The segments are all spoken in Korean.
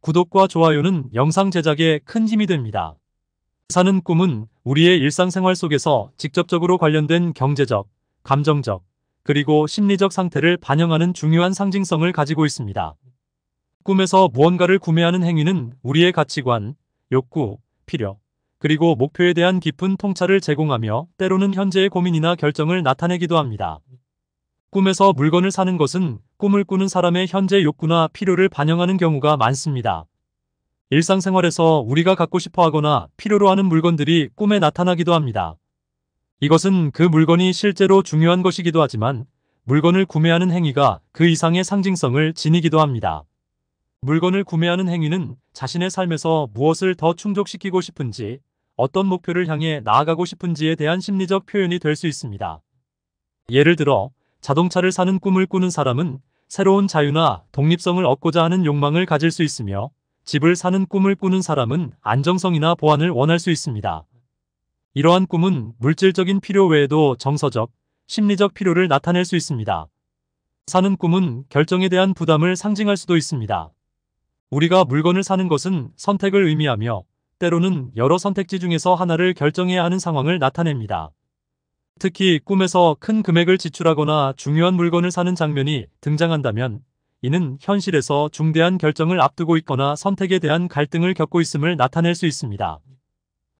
구독과 좋아요는 영상 제작에 큰 힘이 됩니다. 사는 꿈은 우리의 일상생활 속에서 직접적으로 관련된 경제적, 감정적, 그리고 심리적 상태를 반영하는 중요한 상징성을 가지고 있습니다. 꿈에서 무언가를 구매하는 행위는 우리의 가치관, 욕구, 필요, 그리고 목표에 대한 깊은 통찰을 제공하며 때로는 현재의 고민이나 결정을 나타내기도 합니다. 꿈에서 물건을 사는 것은 꿈을 꾸는 사람의 현재 욕구나 필요를 반영하는 경우가 많습니다. 일상생활에서 우리가 갖고 싶어 하거나 필요로 하는 물건들이 꿈에 나타나기도 합니다. 이것은 그 물건이 실제로 중요한 것이기도 하지만 물건을 구매하는 행위가 그 이상의 상징성을 지니기도 합니다. 물건을 구매하는 행위는 자신의 삶에서 무엇을 더 충족시키고 싶은지 어떤 목표를 향해 나아가고 싶은지에 대한 심리적 표현이 될 수 있습니다. 예를 들어 자동차를 사는 꿈을 꾸는 사람은 새로운 자유나 독립성을 얻고자 하는 욕망을 가질 수 있으며 집을 사는 꿈을 꾸는 사람은 안정성이나 보안을 원할 수 있습니다. 이러한 꿈은 물질적인 필요 외에도 정서적, 심리적 필요를 나타낼 수 있습니다. 사는 꿈은 결정에 대한 부담을 상징할 수도 있습니다. 우리가 물건을 사는 것은 선택을 의미하며 때로는 여러 선택지 중에서 하나를 결정해야 하는 상황을 나타냅니다. 특히 꿈에서 큰 금액을 지출하거나 중요한 물건을 사는 장면이 등장한다면 이는 현실에서 중대한 결정을 앞두고 있거나 선택에 대한 갈등을 겪고 있음을 나타낼 수 있습니다.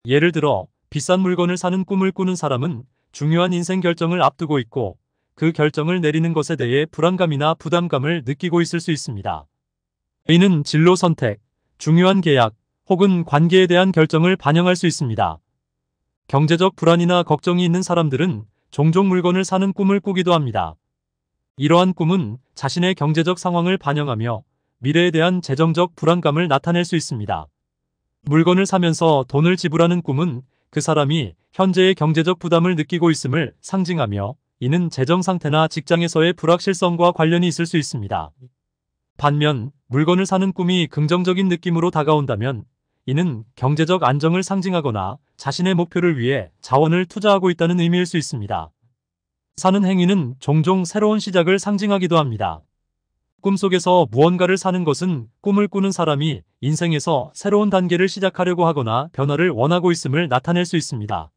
예를 들어 비싼 물건을 사는 꿈을 꾸는 사람은 중요한 인생 결정을 앞두고 있고 그 결정을 내리는 것에 대해 불안감이나 부담감을 느끼고 있을 수 있습니다. 이는 진로 선택, 중요한 계약 혹은 관계에 대한 결정을 반영할 수 있습니다. 경제적 불안이나 걱정이 있는 사람들은 종종 물건을 사는 꿈을 꾸기도 합니다. 이러한 꿈은 자신의 경제적 상황을 반영하며 미래에 대한 재정적 불안감을 나타낼 수 있습니다. 물건을 사면서 돈을 지불하는 꿈은 그 사람이 현재의 경제적 부담을 느끼고 있음을 상징하며 이는 재정 상태나 직장에서의 불확실성과 관련이 있을 수 있습니다. 반면 물건을 사는 꿈이 긍정적인 느낌으로 다가온다면 이는 경제적 안정을 상징하거나 자신의 목표를 위해 자원을 투자하고 있다는 의미일 수 있습니다. 사는 행위는 종종 새로운 시작을 상징하기도 합니다. 꿈속에서 무언가를 사는 것은 꿈을 꾸는 사람이 인생에서 새로운 단계를 시작하려고 하거나 변화를 원하고 있음을 나타낼 수 있습니다.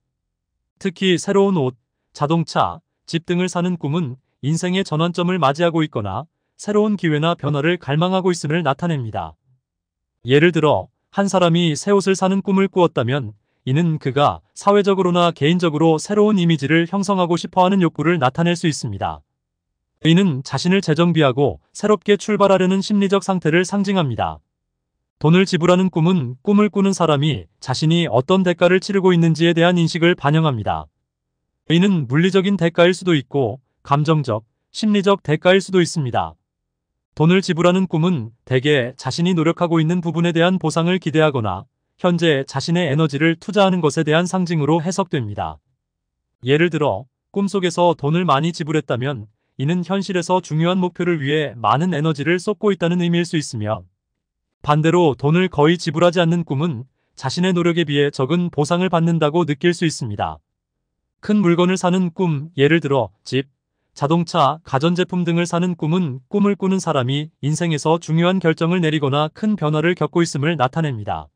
특히 새로운 옷, 자동차, 집 등을 사는 꿈은 인생의 전환점을 맞이하고 있거나 새로운 기회나 변화를 갈망하고 있음을 나타냅니다. 예를 들어 한 사람이 새 옷을 사는 꿈을 꾸었다면 이는 그가 사회적으로나 개인적으로 새로운 이미지를 형성하고 싶어하는 욕구를 나타낼 수 있습니다. 의는 자신을 재정비하고 새롭게 출발하려는 심리적 상태를 상징합니다. 돈을 지불하는 꿈은 꿈을 꾸는 사람이 자신이 어떤 대가를 치르고 있는지에 대한 인식을 반영합니다. 의는 물리적인 대가일 수도 있고 감정적, 심리적 대가일 수도 있습니다. 돈을 지불하는 꿈은 대개 자신이 노력하고 있는 부분에 대한 보상을 기대하거나 현재 자신의 에너지를 투자하는 것에 대한 상징으로 해석됩니다. 예를 들어 꿈속에서 돈을 많이 지불했다면 이는 현실에서 중요한 목표를 위해 많은 에너지를 쏟고 있다는 의미일 수 있으며 반대로 돈을 거의 지불하지 않는 꿈은 자신의 노력에 비해 적은 보상을 받는다고 느낄 수 있습니다. 큰 물건을 사는 꿈, 예를 들어 집, 자동차, 가전제품 등을 사는 꿈은 꿈을 꾸는 사람이 인생에서 중요한 결정을 내리거나 큰 변화를 겪고 있음을 나타냅니다.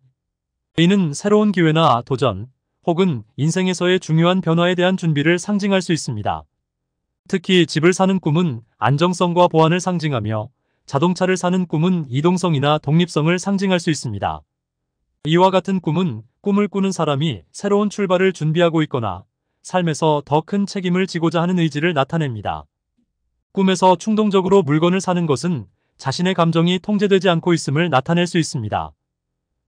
이는 새로운 기회나 도전 혹은 인생에서의 중요한 변화에 대한 준비를 상징할 수 있습니다. 특히 집을 사는 꿈은 안정성과 보안을 상징하며 자동차를 사는 꿈은 이동성이나 독립성을 상징할 수 있습니다. 이와 같은 꿈은 꿈을 꾸는 사람이 새로운 출발을 준비하고 있거나 삶에서 더 큰 책임을 지고자 하는 의지를 나타냅니다. 꿈에서 충동적으로 물건을 사는 것은 자신의 감정이 통제되지 않고 있음을 나타낼 수 있습니다.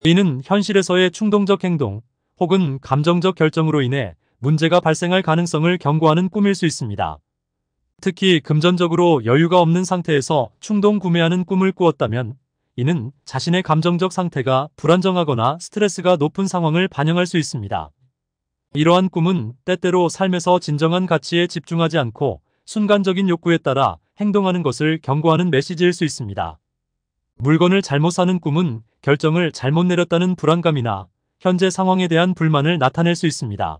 이는 현실에서의 충동적 행동 혹은 감정적 결정으로 인해 문제가 발생할 가능성을 경고하는 꿈일 수 있습니다. 특히 금전적으로 여유가 없는 상태에서 충동 구매하는 꿈을 꾸었다면 이는 자신의 감정적 상태가 불안정하거나 스트레스가 높은 상황을 반영할 수 있습니다. 이러한 꿈은 때때로 삶에서 진정한 가치에 집중하지 않고 순간적인 욕구에 따라 행동하는 것을 경고하는 메시지일 수 있습니다. 물건을 잘못 사는 꿈은 결정을 잘못 내렸다는 불안감이나 현재 상황에 대한 불만을 나타낼 수 있습니다.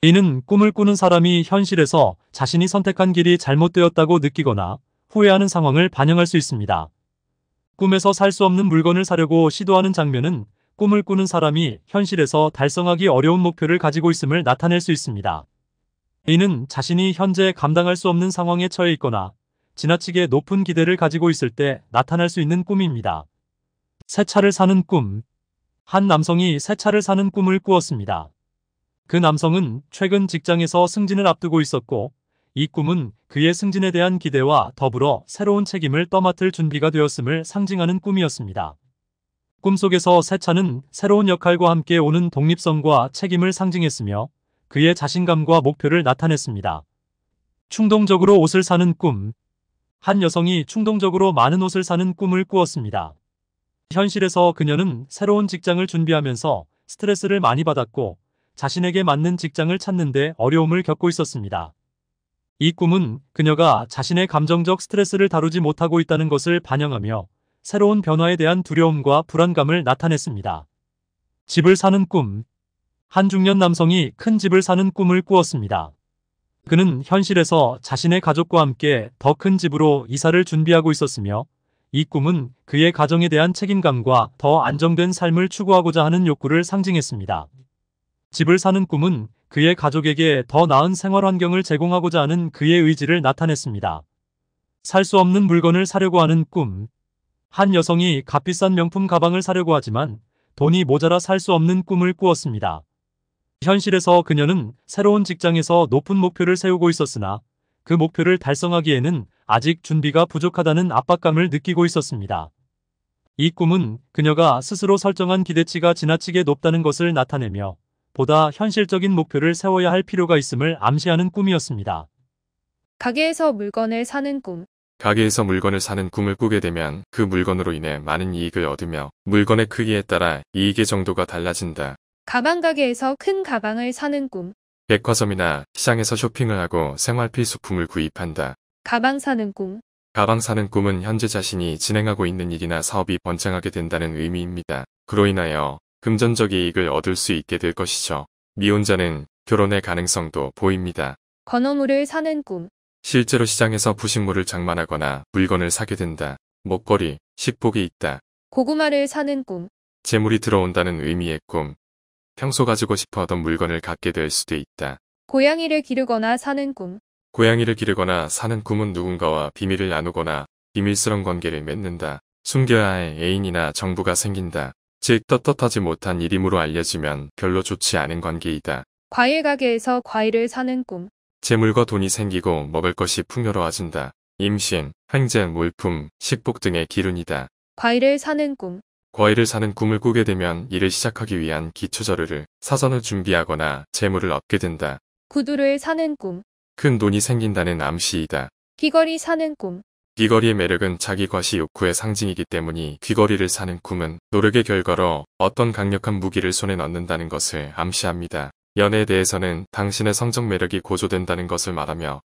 이는 꿈을 꾸는 사람이 현실에서 자신이 선택한 길이 잘못되었다고 느끼거나 후회하는 상황을 반영할 수 있습니다. 꿈에서 살 수 없는 물건을 사려고 시도하는 장면은 꿈을 꾸는 사람이 현실에서 달성하기 어려운 목표를 가지고 있음을 나타낼 수 있습니다. 이는 자신이 현재 감당할 수 없는 상황에 처해 있거나 지나치게 높은 기대를 가지고 있을 때 나타날 수 있는 꿈입니다. 새 차를 사는 꿈. 한 남성이 새 차를 사는 꿈을 꾸었습니다. 그 남성은 최근 직장에서 승진을 앞두고 있었고 이 꿈은 그의 승진에 대한 기대와 더불어 새로운 책임을 떠맡을 준비가 되었음을 상징하는 꿈이었습니다. 꿈속에서 새 차는 새로운 역할과 함께 오는 독립성과 책임을 상징했으며 그의 자신감과 목표를 나타냈습니다. 충동적으로 옷을 사는 꿈 한 여성이 충동적으로 많은 옷을 사는 꿈을 꾸었습니다. 현실에서 그녀는 새로운 직장을 준비하면서 스트레스를 많이 받았고 자신에게 맞는 직장을 찾는데 어려움을 겪고 있었습니다. 이 꿈은 그녀가 자신의 감정적 스트레스를 다루지 못하고 있다는 것을 반영하며 새로운 변화에 대한 두려움과 불안감을 나타냈습니다. 집을 사는 꿈 한 중년 남성이 큰 집을 사는 꿈을 꾸었습니다. 그는 현실에서 자신의 가족과 함께 더 큰 집으로 이사를 준비하고 있었으며 이 꿈은 그의 가정에 대한 책임감과 더 안정된 삶을 추구하고자 하는 욕구를 상징했습니다. 집을 사는 꿈은 그의 가족에게 더 나은 생활 환경을 제공하고자 하는 그의 의지를 나타냈습니다. 살 수 없는 물건을 사려고 하는 꿈. 한 여성이 값비싼 명품 가방을 사려고 하지만 돈이 모자라 살 수 없는 꿈을 꾸었습니다. 현실에서 그녀는 새로운 직장에서 높은 목표를 세우고 있었으나 그 목표를 달성하기에는 아직 준비가 부족하다는 압박감을 느끼고 있었습니다. 이 꿈은 그녀가 스스로 설정한 기대치가 지나치게 높다는 것을 나타내며 보다 현실적인 목표를 세워야 할 필요가 있음을 암시하는 꿈이었습니다. 가게에서 물건을 사는 꿈. 가게에서 물건을 사는 꿈을 꾸게 되면 그 물건으로 인해 많은 이익을 얻으며 물건의 크기에 따라 이익의 정도가 달라진다. 가방 가게에서 큰 가방을 사는 꿈. 백화점이나 시장에서 쇼핑을 하고 생활 필수품을 구입한다. 가방 사는 꿈. 가방 사는 꿈은 현재 자신이 진행하고 있는 일이나 사업이 번창하게 된다는 의미입니다. 그로 인하여 금전적 이익을 얻을 수 있게 될 것이죠. 미혼자는 결혼의 가능성도 보입니다. 건어물을 사는 꿈. 실제로 시장에서 부식물을 장만하거나 물건을 사게 된다. 먹거리, 식복이 있다. 고구마를 사는 꿈. 재물이 들어온다는 의미의 꿈. 평소 가지고 싶어 하던 물건을 갖게 될 수도 있다. 고양이를 기르거나 사는 꿈. 고양이를 기르거나 사는 꿈은 누군가와 비밀을 나누거나 비밀스러운 관계를 맺는다. 숨겨야 할 애인이나 정부가 생긴다. 즉 떳떳하지 못한 이름으로 알려지면 별로 좋지 않은 관계이다. 과일 가게에서 과일을 사는 꿈. 재물과 돈이 생기고 먹을 것이 풍요로워진다. 임신, 행제, 물품, 식복 등의 기운이다 과일을 사는 꿈. 과일을 사는 꿈을 꾸게 되면 일을 시작하기 위한 기초자료를 사전을 준비하거나 재물을 얻게 된다. 구두를 사는 꿈. 큰 돈이 생긴다는 암시이다. 귀걸이 사는 꿈 귀걸이의 매력은 자기 과시 욕구의 상징이기 때문이 귀걸이를 사는 꿈은 노력의 결과로 어떤 강력한 무기를 손에 넣는다는 것을 암시합니다. 연애에 대해서는 당신의 성적 매력이 고조된다는 것을 말하며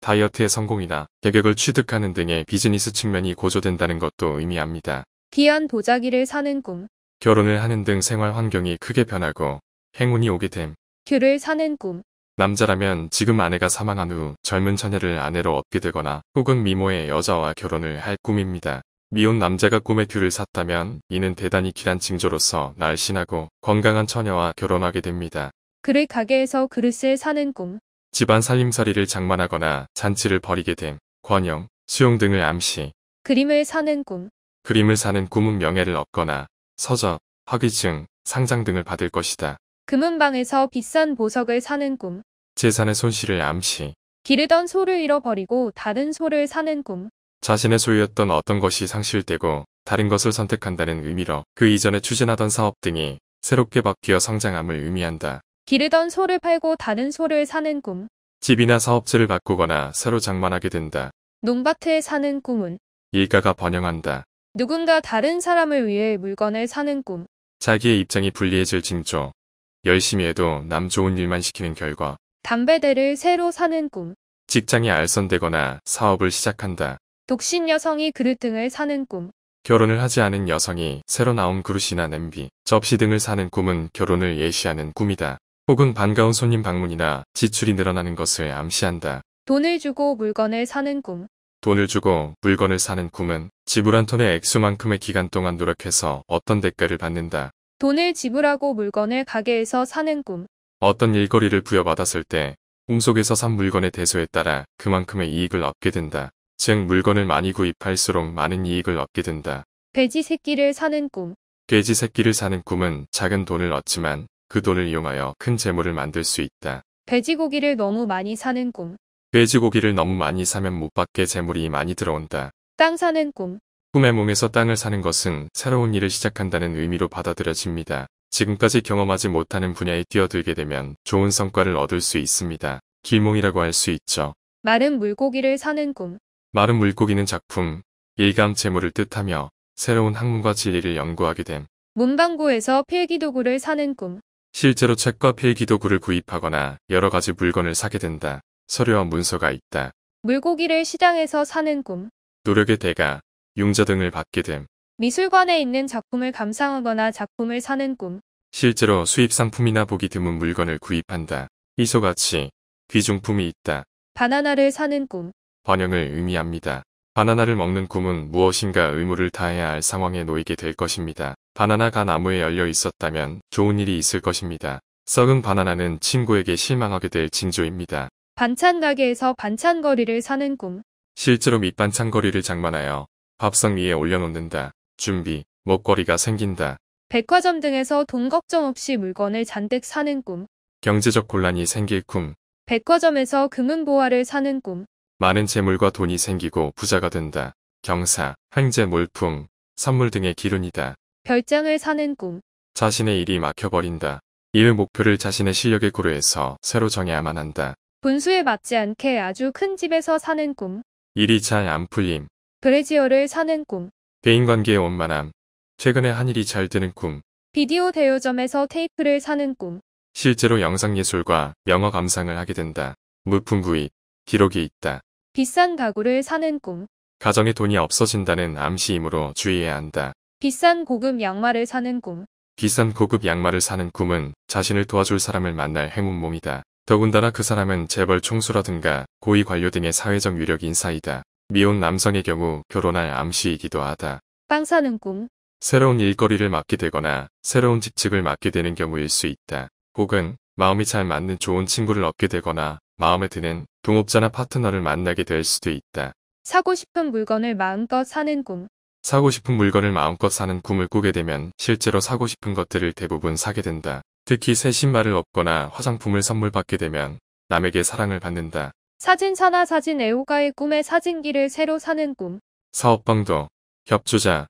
다이어트의 성공이나 계격을 취득하는 등의 비즈니스 측면이 고조된다는 것도 의미합니다. 귀한 도자기를 사는 꿈 결혼을 하는 등 생활 환경이 크게 변하고 행운이 오게 됨 귤을 사는 꿈 남자라면 지금 아내가 사망한 후 젊은 처녀를 아내로 얻게 되거나 혹은 미모의 여자와 결혼을 할 꿈입니다. 미혼 남자가 꿈의 귤을 샀다면 이는 대단히 길한 징조로서 날씬하고 건강한 처녀와 결혼하게 됩니다. 그를 가게에서 그릇을 사는 꿈. 집안 살림살이를 장만하거나 잔치를 벌이게 됨, 권영, 수용 등을 암시. 그림을 사는 꿈. 그림을 사는 꿈은 명예를 얻거나 서적, 허기증, 상장 등을 받을 것이다. 금은방에서 비싼 보석을 사는 꿈. 재산의 손실을 암시. 기르던 소를 잃어버리고 다른 소를 사는 꿈. 자신의 소유였던 어떤 것이 상실되고 다른 것을 선택한다는 의미로 그 이전에 추진하던 사업 등이 새롭게 바뀌어 성장함을 의미한다. 기르던 소를 팔고 다른 소를 사는 꿈. 집이나 사업체를 바꾸거나 새로 장만하게 된다. 농밭에 사는 꿈은 일가가 번영한다. 누군가 다른 사람을 위해 물건을 사는 꿈. 자기의 입장이 불리해질 징조. 열심히 해도 남 좋은 일만 시키는 결과. 담배대를 새로 사는 꿈. 직장이 알선되거나 사업을 시작한다. 독신 여성이 그릇 등을 사는 꿈. 결혼을 하지 않은 여성이 새로 나온 그릇이나 냄비, 접시 등을 사는 꿈은 결혼을 예시하는 꿈이다. 혹은 반가운 손님 방문이나 지출이 늘어나는 것을 암시한다. 돈을 주고 물건을 사는 꿈. 돈을 주고 물건을 사는 꿈은 지불한 톤의 액수만큼의 기간 동안 노력해서 어떤 대가를 받는다. 돈을 지불하고 물건을 가게에서 사는 꿈. 어떤 일거리를 부여받았을 때 꿈속에서 산 물건의 대소에 따라 그만큼의 이익을 얻게 된다. 즉 물건을 많이 구입할수록 많은 이익을 얻게 된다. 돼지 새끼를 사는 꿈 돼지 새끼를 사는 꿈은 작은 돈을 얻지만 그 돈을 이용하여 큰 재물을 만들 수 있다. 돼지고기를 너무 많이 사는 꿈 돼지고기를 너무 많이 사면 못 받게 재물이 많이 들어온다. 땅 사는 꿈 꿈의 몸에서 땅을 사는 것은 새로운 일을 시작한다는 의미로 받아들여집니다. 지금까지 경험하지 못하는 분야에 뛰어들게 되면 좋은 성과를 얻을 수 있습니다. 길몽이라고 할 수 있죠. 마른 물고기를 사는 꿈. 마른 물고기는 작품, 일감 재물을 뜻하며 새로운 학문과 진리를 연구하게 됨. 문방구에서 필기도구를 사는 꿈. 실제로 책과 필기도구를 구입하거나 여러 가지 물건을 사게 된다. 서류와 문서가 있다. 물고기를 시장에서 사는 꿈. 노력의 대가, 융자 등을 받게 됨. 미술관에 있는 작품을 감상하거나 작품을 사는 꿈. 실제로 수입 상품이나 보기 드문 물건을 구입한다. 이소같이 귀중품이 있다. 바나나를 사는 꿈. 번영을 의미합니다. 바나나를 먹는 꿈은 무엇인가 의무를 다해야 할 상황에 놓이게 될 것입니다. 바나나가 나무에 열려 있었다면 좋은 일이 있을 것입니다. 썩은 바나나는 친구에게 실망하게 될 징조입니다. 반찬 가게에서 반찬거리를 사는 꿈. 실제로 밑반찬거리를 장만하여 밥상 위에 올려놓는다. 준비, 먹거리가 생긴다. 백화점 등에서 돈 걱정 없이 물건을 잔뜩 사는 꿈. 경제적 곤란이 생길 꿈. 백화점에서 금은 보화를 사는 꿈. 많은 재물과 돈이 생기고 부자가 된다. 경사, 횡재 물품, 선물 등의 기운이다 별장을 사는 꿈. 자신의 일이 막혀버린다. 이의 목표를 자신의 실력에 고려해서 새로 정해야만 한다. 분수에 맞지 않게 아주 큰 집에서 사는 꿈. 일이 잘 안 풀림. 브레지어를 사는 꿈. 대인관계의 원만함, 최근에 한 일이 잘 되는 꿈, 비디오 대여점에서 테이프를 사는 꿈, 실제로 영상예술과 명화 감상을 하게 된다. 물품 구입, 기록이 있다. 비싼 가구를 사는 꿈, 가정에 돈이 없어진다는 암시이므로 주의해야 한다. 비싼 고급 양말을 사는 꿈, 비싼 고급 양말을 사는 꿈은 자신을 도와줄 사람을 만날 행운 몸이다. 더군다나 그 사람은 재벌 총수라든가 고위 관료 등의 사회적 유력 인사이다. 미혼 남성의 경우 결혼할 암시이기도 하다. 빵 사는 꿈. 새로운 일거리를 맡게 되거나 새로운 직책을 맡게 되는 경우일 수 있다. 혹은 마음이 잘 맞는 좋은 친구를 얻게 되거나 마음에 드는 동업자나 파트너를 만나게 될 수도 있다. 사고 싶은 물건을 마음껏 사는 꿈. 사고 싶은 물건을 마음껏 사는 꿈을 꾸게 되면 실제로 사고 싶은 것들을 대부분 사게 된다. 특히 새 신발을 얻거나 화장품을 선물 받게 되면 남에게 사랑을 받는다. 사진사나 사진 애호가의 꿈에 사진기를 새로 사는 꿈. 사업방도, 협조자,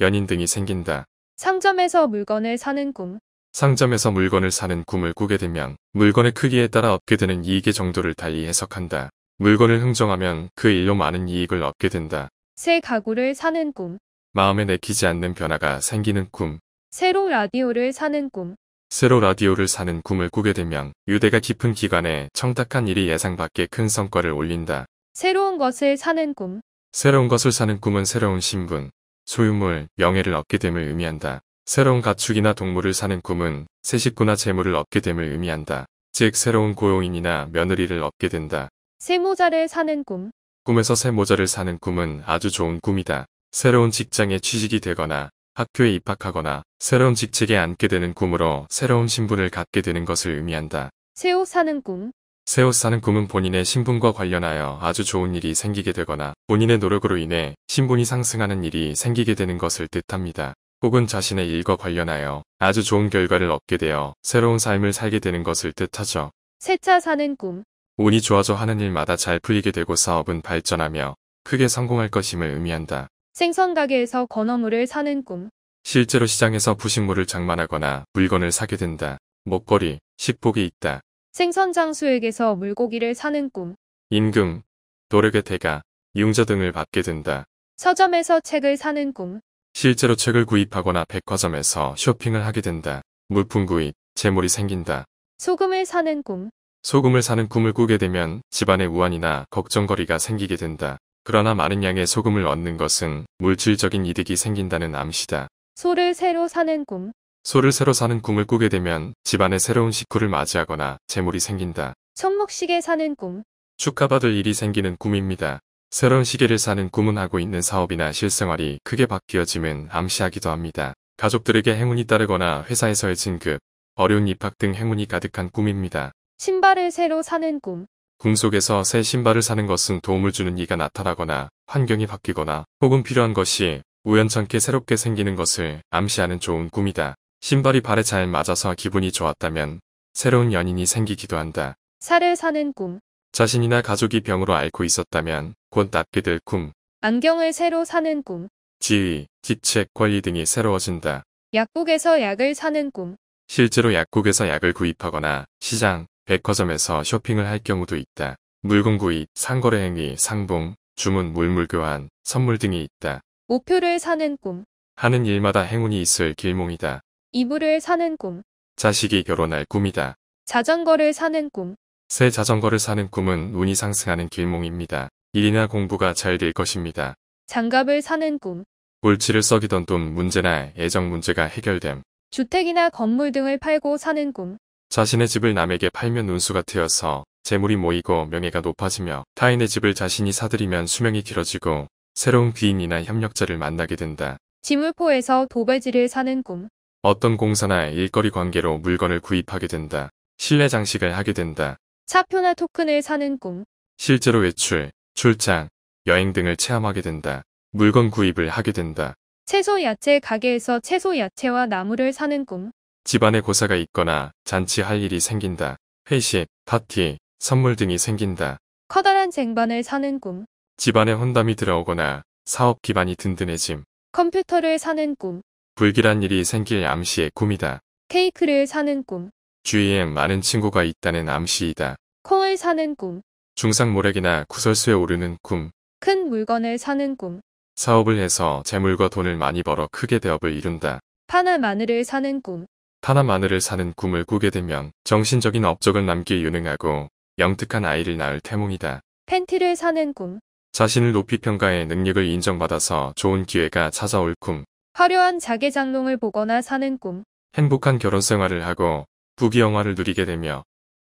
연인 등이 생긴다. 상점에서 물건을 사는 꿈. 상점에서 물건을 사는 꿈을 꾸게 되면 물건의 크기에 따라 얻게 되는 이익의 정도를 달리 해석한다. 물건을 흥정하면 그 일로 많은 이익을 얻게 된다. 새 가구를 사는 꿈. 마음에 내키지 않는 변화가 생기는 꿈. 새로 라디오를 사는 꿈. 새로 라디오를 사는 꿈을 꾸게 되면 유대가 깊은 기간에 청탁한 일이 예상밖에큰 성과를 올린다. 새로운 것을 사는 꿈. 새로운 것을 사는 꿈은 새로운 신분, 소유물, 명예를 얻게 됨을 의미한다. 새로운 가축이나 동물을 사는 꿈은 새 식구나 재물을 얻게 됨을 의미한다. 즉 새로운 고용인이나 며느리를 얻게 된다. 새 모자를 사는 꿈. 꿈에서 새 모자를 사는 꿈은 아주 좋은 꿈이다. 새로운 직장에 취직이 되거나 학교에 입학하거나 새로운 직책에 앉게 되는 꿈으로 새로운 신분을 갖게 되는 것을 의미한다. 새 옷 사는 꿈새 옷 사는 꿈은 본인의 신분과 관련하여 아주 좋은 일이 생기게 되거나 본인의 노력으로 인해 신분이 상승하는 일이 생기게 되는 것을 뜻합니다. 혹은 자신의 일과 관련하여 아주 좋은 결과를 얻게 되어 새로운 삶을 살게 되는 것을 뜻하죠. 새 차 사는 꿈 운이 좋아져 하는 일마다 잘 풀리게 되고 사업은 발전하며 크게 성공할 것임을 의미한다. 생선 가게에서 건어물을 사는 꿈. 실제로 시장에서 부식물을 장만하거나 물건을 사게 된다. 먹거리, 식복이 있다. 생선 장수에게서 물고기를 사는 꿈. 임금, 노력의 대가, 융자 등을 받게 된다. 서점에서 책을 사는 꿈. 실제로 책을 구입하거나 백화점에서 쇼핑을 하게 된다. 물품 구입, 재물이 생긴다. 소금을 사는 꿈. 소금을 사는 꿈을 꾸게 되면 집안에 우환이나 걱정거리가 생기게 된다. 그러나 많은 양의 소금을 얻는 것은 물질적인 이득이 생긴다는 암시다. 소를 새로 사는 꿈. 소를 새로 사는 꿈을 꾸게 되면 집안에 새로운 식구를 맞이하거나 재물이 생긴다. 천목시계 사는 꿈. 축하받을 일이 생기는 꿈입니다. 새로운 시계를 사는 꿈은 하고 있는 사업이나 실생활이 크게 바뀌어짐은 암시하기도 합니다. 가족들에게 행운이 따르거나 회사에서의 진급, 어려운 입학 등 행운이 가득한 꿈입니다. 신발을 새로 사는 꿈. 궁속에서 새 신발을 사는 것은 도움을 주는 이가 나타나거나 환경이 바뀌거나 혹은 필요한 것이 우연찮게 새롭게 생기는 것을 암시하는 좋은 꿈이다. 신발이 발에 잘 맞아서 기분이 좋았다면 새로운 연인이 생기기도 한다. 살을 사는 꿈. 자신이나 가족이 병으로 앓고 있었다면 곧 낫게 될 꿈. 안경을 새로 사는 꿈. 지위, 기책, 권리 등이 새로워진다. 약국에서 약을 사는 꿈. 실제로 약국에서 약을 구입하거나 시장, 백화점에서 쇼핑을 할 경우도 있다. 물건 구입, 상거래 행위, 상봉, 주문, 물물 교환, 선물 등이 있다. 우표를 사는 꿈. 하는 일마다 행운이 있을 길몽이다. 이불을 사는 꿈. 자식이 결혼할 꿈이다. 자전거를 사는 꿈. 새 자전거를 사는 꿈은 운이 상승하는 길몽입니다. 일이나 공부가 잘 될 것입니다. 장갑을 사는 꿈. 골치를 썩이던 돈 문제나 애정 문제가 해결됨. 주택이나 건물 등을 팔고 사는 꿈. 자신의 집을 남에게 팔면 운수가 트여서 재물이 모이고 명예가 높아지며 타인의 집을 자신이 사들이면 수명이 길어지고 새로운 귀인이나 협력자를 만나게 된다. 지물포에서 도배지를 사는 꿈 어떤 공사나 일거리 관계로 물건을 구입하게 된다. 실내 장식을 하게 된다. 차표나 토큰을 사는 꿈 실제로 외출, 출장, 여행 등을 체험하게 된다. 물건 구입을 하게 된다. 채소 야채 가게에서 채소 야채와 나무를 사는 꿈 집안에 고사가 있거나 잔치할 일이 생긴다. 회식, 파티, 선물 등이 생긴다. 커다란 쟁반을 사는 꿈. 집안에 혼담이 들어오거나 사업 기반이 든든해짐. 컴퓨터를 사는 꿈. 불길한 일이 생길 암시의 꿈이다. 케이크를 사는 꿈. 주위엔 많은 친구가 있다는 암시이다. 콩을 사는 꿈. 중상 모략이나 구설수에 오르는 꿈. 큰 물건을 사는 꿈. 사업을 해서 재물과 돈을 많이 벌어 크게 대업을 이룬다. 파나 마늘을 사는 꿈. 하나마늘을 사는 꿈을 꾸게 되면 정신적인 업적을 남기에 유능하고 영특한 아이를 낳을 태몽이다. 팬티를 사는 꿈. 자신을 높이 평가해 능력을 인정받아서 좋은 기회가 찾아올 꿈. 화려한 자개장롱을 보거나 사는 꿈. 행복한 결혼 생활을 하고 부귀영화를 누리게 되며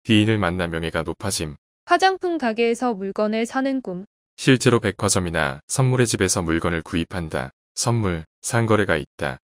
비인을 만나 명예가 높아짐. 화장품 가게에서 물건을 사는 꿈. 실제로 백화점이나 선물의 집에서 물건을 구입한다. 선물, 상거래가 있다.